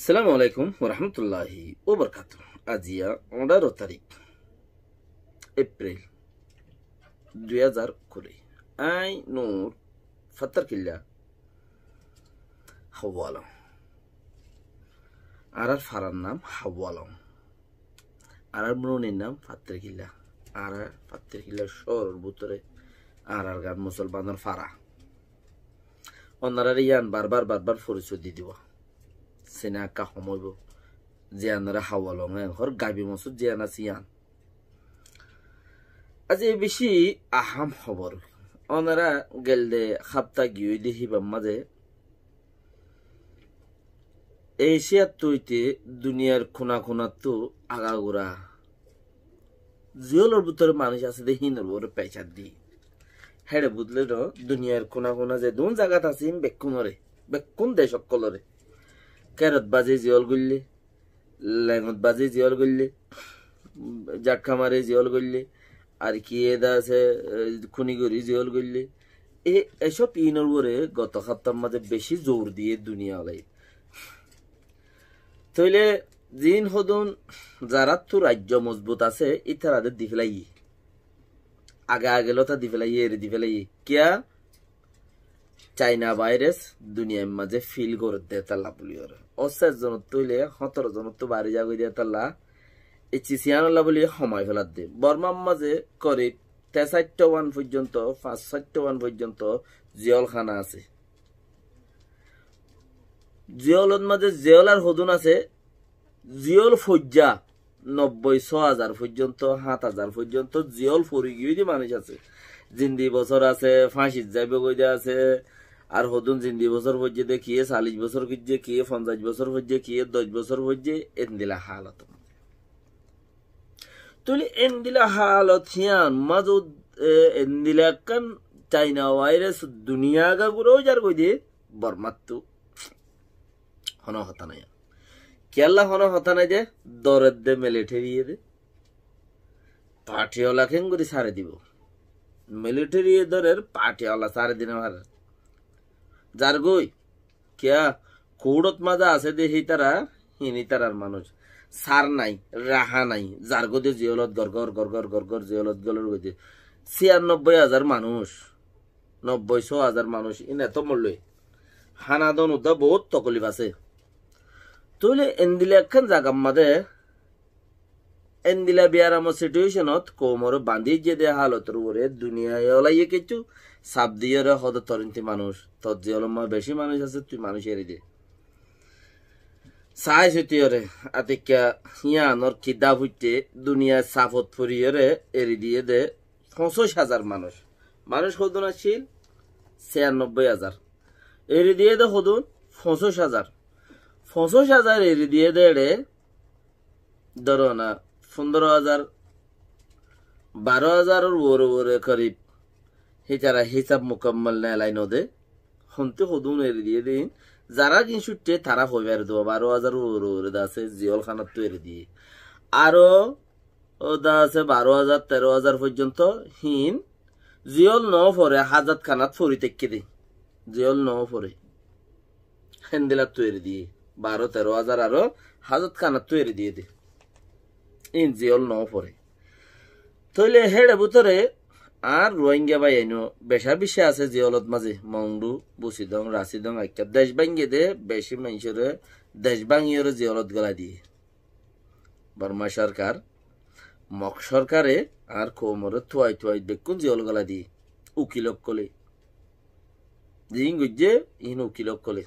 সালাম আলাইকুম রহমতুল্লাহি বরকাত আজিয়া এগারো তারিখ এপ্রিল দুই হাজার কুড়ি আই নূর ফাত্তার কিল্লা হাওয়ালম আর আর ফারার নাম হাওয়ালম আর আর মরণের নাম ফাত্তার কিল্লা আর আর ফাত্তার কিল্লার শহরের ভুতরে আর আর গান মুসলমানের ফারা অন্যারা ইয়ান বারবার বারবার পরিচয় দিয়ে দেওয়া সেনা কা সময়ব জিয়ানরা হাওয়া লং হর গাবি মসুদ জিয়ানা সিয়ান আজি বেশি আহাম খবর অনারা গেল দে হাপ্তা গিয়ে দেখি মাঝে এশিয়ার তৈতে দুনিয়ার খুনা খুনা তো আগাগোড়া জিয়লর ভিতরে মানুষ আছে দেখি নর পেঁচা দি হেড়ে বুঝলে দুনিয়ার খোনা খুনা যে দুন জায়গাত আছে বেক্ষুনরে বেক্ষুন দেশ সকলরে ক্যারত বাজে জিয়ল করলে লেঙত বাজে জিয়ল করলে জাক্ষা মারে জিয়ল করলে আর কি এদা আছে খুনি করি জিয়ল করলে এ এসব ইনর করে গত সপ্তাহের মাঝে বেশি জোর দিয়ে দুনিয়া লাই তইলে জিন হদন যারা তো রাজ্য মজবুত আছে ইতারাদের দি আগে আগে লতা দি এর দি কিয়া চাইনা ভাইরাস দুনিয়ার মাঝে ফিল করে দেয় বলি ওর অসার জনত হইলে সতেরো জনত তো বাড়ি যাগই দিয়ে তাল্লা এই চিচিয়ানলা বলি সময় ফেলার দে বর্মার মাঝে করে তেসাট্টা ওয়ান পর্যন্ত পাঁচ সাতটা ওয়ান পর্যন্ত জিয়লখানা আছে জিয়লত মাঝে জিয়ল আর হদুন আছে জিয়ল ফজ্জা নব্বই ছ হাজার পর্যন্ত সাত হাজার পর্যন্ত জিয়ল ফরি গিয়ে মানুষ আছে জিন্দি বছর আছে ফাঁসির যাইব গইদা আছে আর হদুন জিন্দি বছর দে দেখিয়ে চাল্লিশ বছর খুঁজছে কে পঞ্চাশ বছর পর্যন্ত কিয়ে দশ বছর পর্যন্ত এনদিলা হালত তুলি এনদিলা হালত হিয়ান মাজু এনদিলা কান চাইনা ভাইরাস দুনিয়া গা গুরো যার কই দিয়ে বর্মাত্তু হন হতা নাই কেলা হন হতা নাই যে দরের দে ঠেরিয়ে দে পাঠিওলা খেং করে সারে দিব মিলিটারি দরের পাটিওয়ালা সারে দিনে ভার যার গই কিয়া কৌড়ত মাজা আছে দে সেই তারা হিনি তারার মানুষ সার নাই রাহা নাই যার গদে জিয়লত গরগর গরগর গরগর জিয়লত গলর গদে ছিয়ানব্বই হাজার মানুষ নব্বই শো হাজার মানুষ ইনে তো মূল্যই হানাদন উদ্দা বহুত তকলিফ আছে তইলে এন্দিলা একখান জাগাম মাদে এন্দিলা বিয়ারাম সিটুয়েশনত কোমর বান্ধি যে দে হালত রে দুনিয়ায় ওলাইয়ে কিছু সাপ দিয়ে রে হদ তুই মানুষ তোর যে অলম্মা বেশি মানুষ আছে তুই মানুষ এরি দে সাই সুতিয়রে আতিকা হিয়া নর খিদা হইতে দুনিয়ায় সাফত ফুরিয়রে এরি দিয়ে দে পঁচিশ হাজার মানুষ মানুষ হদুন আসছিল ছিয়ানব্বই হাজার এরি দিয়ে দে হদুন পঁচিশ হাজার পঁচিশ হাজার এরি দিয়ে দে রে ধরো না পনেরো হাজার বারো হাজার ওর ওরে করিব হিতারা হিসাব মোকাম্মল না এলাই নদে হন্তে হদুন এরি দিয়ে দিন যারা জিনিস উঠতে তারা হইবার দো বারো হাজার আছে জিয়ল খানার তো এরি দিয়ে আরো দা আছে বারো হাজার তেরো হাজার পর্যন্ত হিন জিয়ল ন ফরে হাজাত খানাত ফরি তেকে দিন জিয়ল ন ফরে হেন্দেলার তৈরি দিয়ে বারো তেরো হাজার আরো হাজার খানার তৈরি দিয়ে দে ইন জিয়ল ন ফরে তইলে হেড়ে ভিতরে আর রোহিঙ্গা বাই আইনো বেশা বিশে আছে যে অলত মাঝে মংডু বুসিদং রাশিদং আখ্যাপ দেশ ভাঙ্গে দে বেশি মানুষের দেশ ভাঙিয়ে যে অলত গলা দিয়ে বর্মা সরকার মক সরকারে আর কোমরে থুয়াই থুয়াই বেকুন যে গলা দিয়ে উকিলক কলে জিং গুজে ইন উকিলক কলে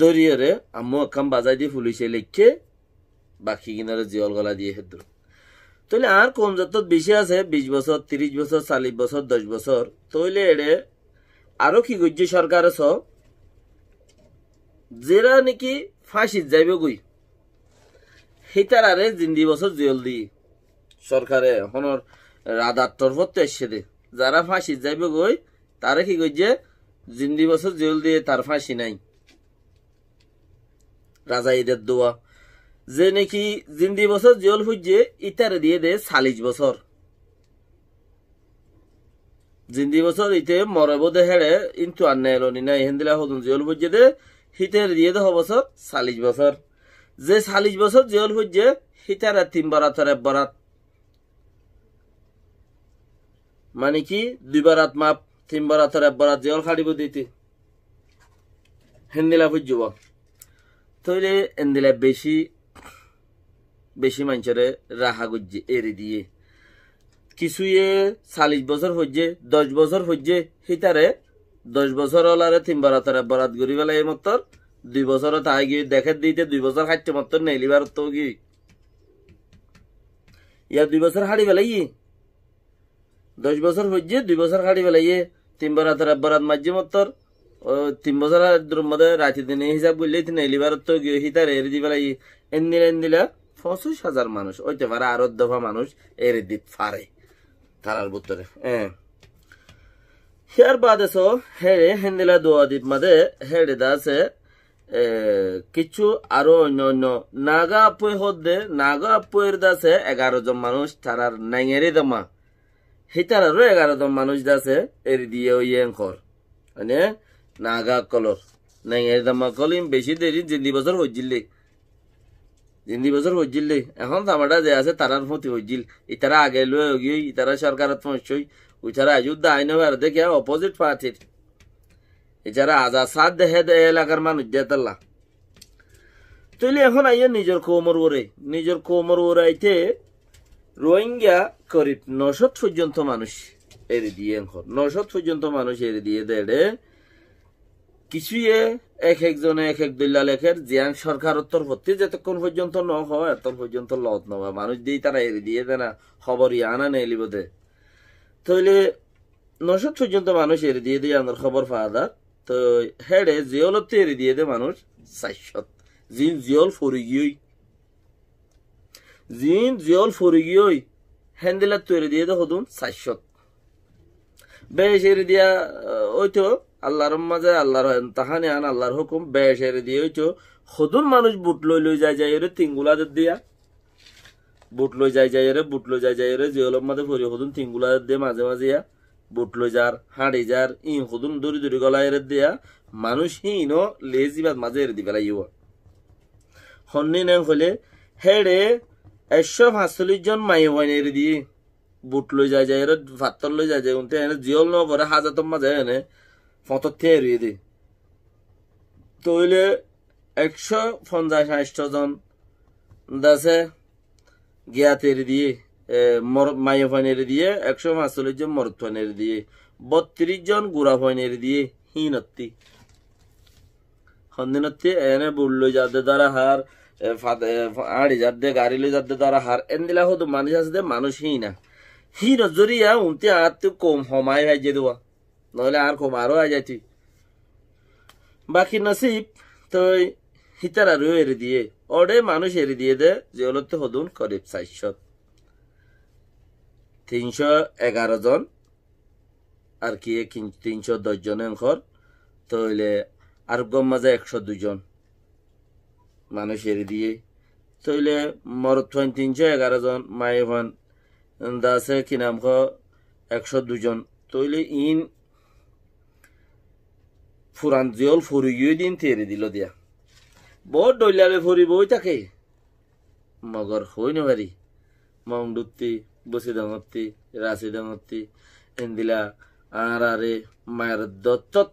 দরিয়রে আম্মু একাম বাজাই দিয়ে ফুলিছে লেখে বাকি কিনারে জিয়ল গলা দিয়ে হেদ্র তাহলে আর কম যত বেশি আছে বিশ বছর তিরিশ বছর চাল্লিশ বছর দশ বছর তাহলে এড়ে আরো কি গজ্য সরকার আছ জেরা নাকি ফাঁসি যাইব গই সেইটার আরে জিন্দি বছর জেল দি সরকারে হনর রাধার তরফ তো এসে দে যারা ফাঁসি যাইব গই তারে কি গজ্যে জিন্দি বছর জেল দিয়ে তার ফাঁসি নাই রাজা ঈদের দোয়া যে নাকি জিন্দি বছর জল ফুজিয়ে ইতারে দিয়ে দে চালিশ বছর জিন্দি বছর ইতে মরব দে হেড়ে ইন্তু আন্না এলনি না হেন্দিলা হতুন জল ফুজিয়ে দে হিতের দিয়ে দেহ বছর চালিশ বছর যে চালিশ বছর জল ফুজিয়ে হিতারে তিন বরাতর এক বরাত মানে কি দুই বরাত মাপ তিন বরাতর এক বরাত জিয়ল খাড়িব দিতে হেন্দিলা ফুজিব তৈলে এন্দিলা বেশি বেশি মানুষের রাহা গজ্জে এড়ে দিয়ে কিছুয়ে চাল্লিশ বছর হইজে দশ বছর হইজে সেটারে দশ বছর হলারে তিন বারাতারে বরাত করি পেলাই মাত্র দুই বছর তাই গিয়ে দেখে দিতে দুই বছর খাইতে মতর নেলিবার তো কি ইয়া দুই বছর হাড়ি পেলাই দশ বছর হইজে দুই বছর হাড়ি পেলাই তিন বারাতারে বরাত মারছে মাত্র তিন বছর মধ্যে রাতি দিনে হিসাব করলে নেলিবার তো গিয়ে সিতারে এর দি পেলাই এন দিলে এন দিলা পঁচিশ হাজার মানুষ ওইতে পারে আরো দফা মানুষ এর দিত ফারে তারার ভিতরে হ্যাঁ হেয়ার বাদে সো হেড়ে হেন্দিলা দোয়া দ্বীপ মাদে হেড়ে দাসে কিছু আরো অন্য অন্য নাগা আপুই হদ্দে নাগা আপুয়ের দাসে এগারো জন মানুষ তারার নাইঙেরি দমা হিতার আরো এগারো জন মানুষ দাসে এর দিয়ে ওই খর মানে নাগা কলর নাইঙেরি দমা কলিম বেশি দেরি জিন্দি বছর হইজিল্লিক জিন্দি বছর হইজিল এখন জামাটা যে আছে তারার প্রতি হইজিল ইতারা আগে লয়ে গিয়ে ইতারা সরকারের পৌঁছই উইতারা আজুদ আইন হবে আর দেখে অপোজিট পার্টির এছাড়া আজা সাত দেহে দে এলাকার মানুষ দেতাল্লা তুইলে এখন আইয়া নিজের কোমর ওরে নিজের কোমর ওরাইতে রোহিঙ্গা করিব নশত পর্যন্ত মানুষ এর দিয়ে এখন নশত পর্যন্ত মানুষ এর দিয়ে দেড়ে কিছুয়ে এক একজনে এক এক দলিলা লেখের জিয়াং সরকার ভর্তি যতক্ষণ পর্যন্ত ন হয় এত পর্যন্ত লত হয় মানুষ দিয়ে তারা এর দিয়ে না খবর আনা নেই লিবদে তাহলে নশো পর্যন্ত মানুষ এর দিয়ে দিয়ে আনার খবর ফাদার তো হেডে জিওলতে এর দিয়ে দে মানুষ চারশত জিন জিওল ফরি গিয়ই জিন জিওল ফরি গিয়ই হ্যান্ডেলার তৈরি দিয়ে দে হদুন চারশত বেশ এর দিয়া ওই তো আল্লাহর মাজায় আল্লাহর তাহানে আন আল্লাহর হুকুম বেশ এর দিয়ে হইতো সদুন মানুষ বুট লই লই যায় যায় রে তিনগুলা দিয়া বুট লই যায় যায় রে বুট লই যায় যায় রে জিওলম মাঝে ভরি সদুন তিনগুলা দিয়ে মাঝে মাঝে ইয়া বুট লই যার হাঁড়ি যার ই সদুন দৌড়ি দৌড়ি গলা এর দিয়া মানুষ লেজি বাদ মাঝে এর দিবে লাগিব সন্নি নেন হলে হেড়ে একশো পাঁচচল্লিশ জন মাই হয় এর দিয়ে বুট লই যায় যায় রে ভাত্তর লই যায় যায় উনতে এনে জিওল ন পরে হাজাতম মাঝে এনে পঁচাত্তর ইদি তৈলে একশো পঞ্চাশ ষাষ্ট জন দাসে গিয়াতের দিয়ে মাইফানের দিয়ে একশো পাঁচচল্লিশ জন মরুত্বানের দিয়ে বত্রিশ জন গুড়াফানের দিয়ে হিনত্তি সন্দিনত্তি এনে বুড়লো যাতে দ্বারা হার আড়ি যাদে গাড়ি লই যাতে দ্বারা হার এন দিলা হতো মানুষ আছে মানুষ হি না হি নজরিয়া উমতি আত কম হমায় ভাই যে দেওয়া নহলে আর কম আরো আ যাইতি বাকি নসিব তো হিতার আরও এর দিয়ে অডে মানুষ এর দিয়ে দে জিওলতে হদুন করিব সাইশ তিনশো এগারো জন আর কি তিনশো দশ জন এখর তইলে গম মাঝে একশো দুজন মানুষ এর দিয়ে তইলে মরত ফাইন তিনশো এগারো জন মায়ে ফান দাসে কি নাম একশো দুজন তইলে ইন ফুরান জল ফুরি গিয়ে দিন তেরে দিল দিয়া বহুত ডলিয়ালে ফুরি বই থাকে মগর হই নারি মং ডুবতি বসে ডাঙরতি রাশি ডাঙরতি এন্দিলা আর আরে মায়ের দত্তত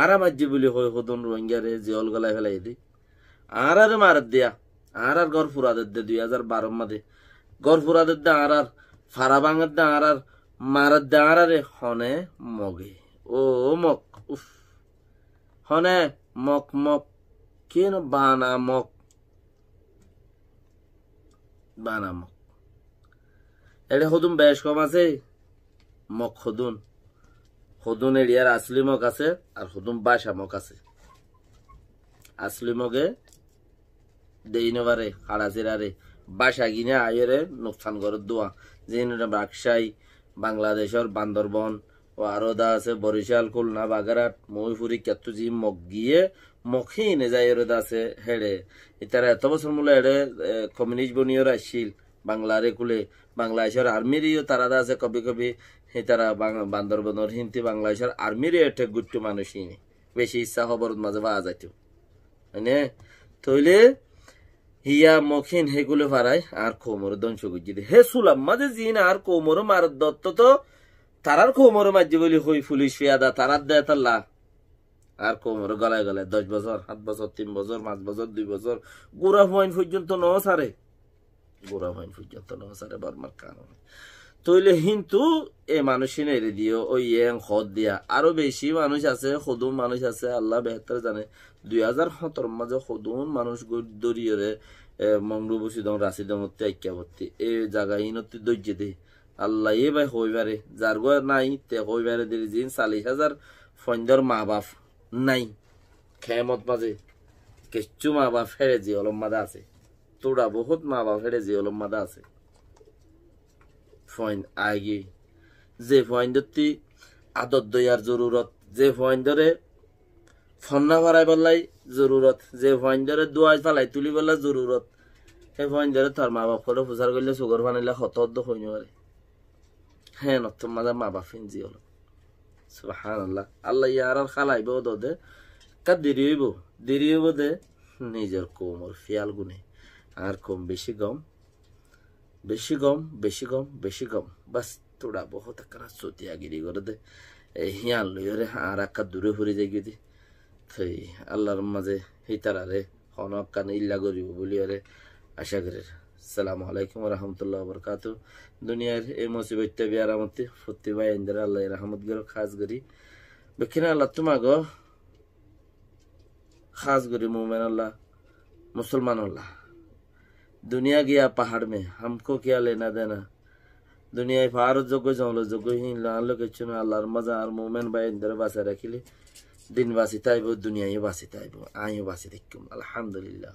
আর মাজ্জি বলে হই হদন রোহিঙ্গারে জল গলায় ফেলাই দি আর আরে মার দিয়া আর আর ঘর ফুরাদের দে দুই হাজার বারো মাদে ঘর ফুরা দা আর আর ফারা ভাঙার দা আর আর মারার দা আর আরে হনে মগে ও মগ উফ হনে মক মক কেন বানামক বানামক এটা হদুন বেশ কম আছে মক হদুন হদুন এরিয়ার আসলি মক আছে আর হদুন বাসা মক আছে আসলি মগে দেই নবারে বাসা গিনে আয়রে নোকসান করে দোয়া যে বাক্সাই বাংলাদেশের বান্দরবন ও আছে বরিশাল খুলনা বাগেরহাট মহিপুরি কেতুজি মগ গিয়ে মখি নেজাই রোদা আছে হেড়ে ইতারা এত বছর মূলে হেড়ে কমিউনিস্ট বনিয়র আসছিল বাংলারে কুলে বাংলাদেশের আর্মিরও তারা আছে কবি কবি তারা বান্দরবনের হিন্দি বাংলাদেশের আর্মির এটা গুট্টু মানুষই বেশি ইচ্ছা খবর মাঝে পাওয়া যাইত মানে তইলে হিয়া মখিন হেগুলো পারায় আর কোমর দংশ গুজি হে সুলাম মাঝে জিন আর কোমর মার দত্ত তো তারার কোমর মাঝে বলি হই পুলিশ পেয়াদা তারার দেয় তাল্লা আর কোমর গলায় গলায় দশ বছর সাত বছর তিন বছর পাঁচ বছর দুই বছর গোড়া ফাইন পর্যন্ত ন সারে গোড়া ফাইন পর্যন্ত ন সারে বর্মার কারণ তইলে কিন্তু এ মানুষই নেড়ে দিও ওই এং হদ দিয়া আরো বেশি মানুষ আছে সদুম মানুষ আছে আল্লাহ বেহতর জানে দুই হাজার সতেরো মাঝে সদুম মানুষ দরিয়রে মংরু বসিদম রাশিদমত্তি আইক্যাবত্তি এই জায়গায় ইনত্তি দৈর্য দেয় আল্লাহ এ ভাই হইবারে যার গো নাই তে হইবারে দিলি জিন চাল্লিশ হাজার ফন্দর মা বাপ নাই খেমত মাঝে কিচ্ছু মা বাপ ফেরে যে অলম মাদা আছে তোরা বহুত মা বাপ ফেরে যে অলম মাদা আছে ফইন আগে যে ফইন্দরটি আদর দইয়ার জরুরত যে ফইন্দরে ফন্না ভরাই বললাই জরুরত যে ভয়ঞ্জরে দুয়াজ ফালাই তুলি বললা জরুরত সেই ভয়ঞ্জরে তোর মা বাপ করে প্রচার করলে সুগর বানাইলে হত হত হইনি পারে heno tomada maba finziolo subhanallah alla yarar khalai bodo de ka diribo diribo de নিজের কোমর ফিয়ালগুনে আর কম বেশি গম বেশি গম বেশি গম বেশি গম বাস তোড়া বহুত কারা চতিয়াগিরি করে দে হিয়াল লইরে আর একা দূরে হরে যাই গিয়ে থই আল্লাহর মাঝে হিতারারে হনকান ইল্লা করিব বলি আরে আশা করে সালামু আলাইকুম রহমতুল্লাহ বরকাত দুনিয়ার এই মুসিবতটা বিয়ার আমতে ফুত্তি ভাই ইন্দিরা আল্লাহ রহমত গেল খাস করি বেখিনা আল্লাহ তোমা গো খাস করি মোমেন আল্লাহ মুসলমান আল্লাহ দুনিয়া গিয়া পাহাড় মে হামকো কিয়া লেনা দেনা দুনিয়ায় ফার যোগ্য জমল যোগ্য হিন আনলো কিছু না আল্লাহর মজা আর মোমেন ভাই ইন্দিরা বাসা রাখিলে দিন বাঁচি তাইব দুনিয়ায় বাঁচি তাইব আইও বাঁচি দেখুম আলহামদুলিল্লাহ